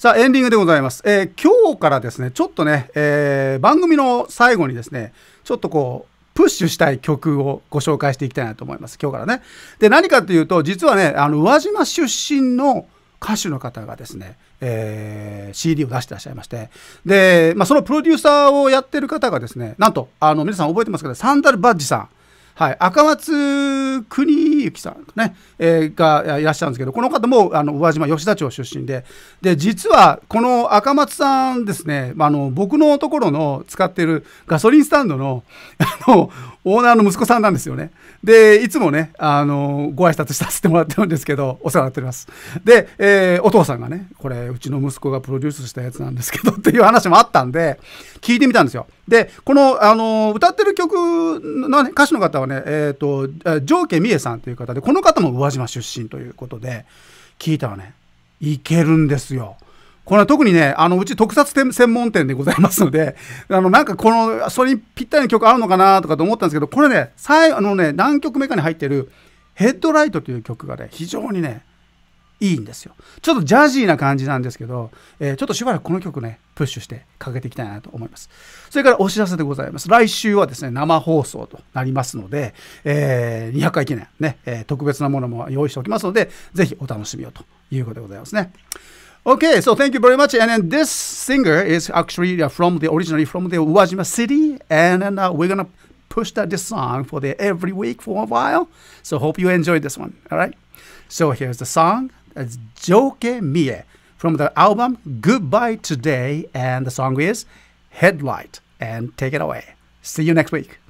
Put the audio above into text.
さあ、エンディングでございます。えー、今日からですね、ちょっとね、えー、番組の最後にですね、ちょっとこう、プッシュしたい曲をご紹介していきたいなと思います。今日からね。で、何かというと、実はね、あの、宇和島出身の歌手の方がですね、えー、CD を出してらっしゃいまして、で、まあ、そのプロデューサーをやってる方がですね、なんと、あの、皆さん覚えてますけど、サンダル・バッジさん、はい、赤松国義さんね、えー、がいらっしゃるんですけど、この方もあの宇和島吉田町出身で、で、実はこの赤松さんですね、あの、僕のところの使ってるガソリンスタンドの、あの、オーナーの息子さんなんですよね。で、いつもね、あの、ご挨拶させてもらってるんですけど、お世話になっております。で、えー、お父さんがね、これ、うちの息子がプロデュースしたやつなんですけどっていう話もあったんで、聞いてみたんですよ。でこの、あの歌ってる曲の、ね、歌手の方はね、えーと、上家美恵さんという方でこの方も宇和島出身ということで聞いたらねいけるんですよ。これは特にね、あの、うち特撮専門店でございますので、あの、なんかこの、それにぴったりの曲あるのかなとかと思ったんですけど、これね、最あのね、何曲目かに入ってる、ヘッドライトという曲がね、非常にね、いいんですよ。ちょっとジャジーな感じなんですけど、えー、ちょっとしばらくこの曲ね、プッシュしてかけていきたいなと思います。それからお知らせでございます。来週はですね、生放送となりますので、えー、200回記念ね、えー、特別なものも用意しておきますので、ぜひお楽しみをということでございますね。Okay, so thank you very much. And then this singer is actually from the originally from the Uwajima city, and then uh, we're gonna push that this song for the every week for a while. So hope you enjoyed this one. All right. So here's the song. That's Joke Mie from the album Goodbye Today, and the song is Headlight. And take it away. See you next week.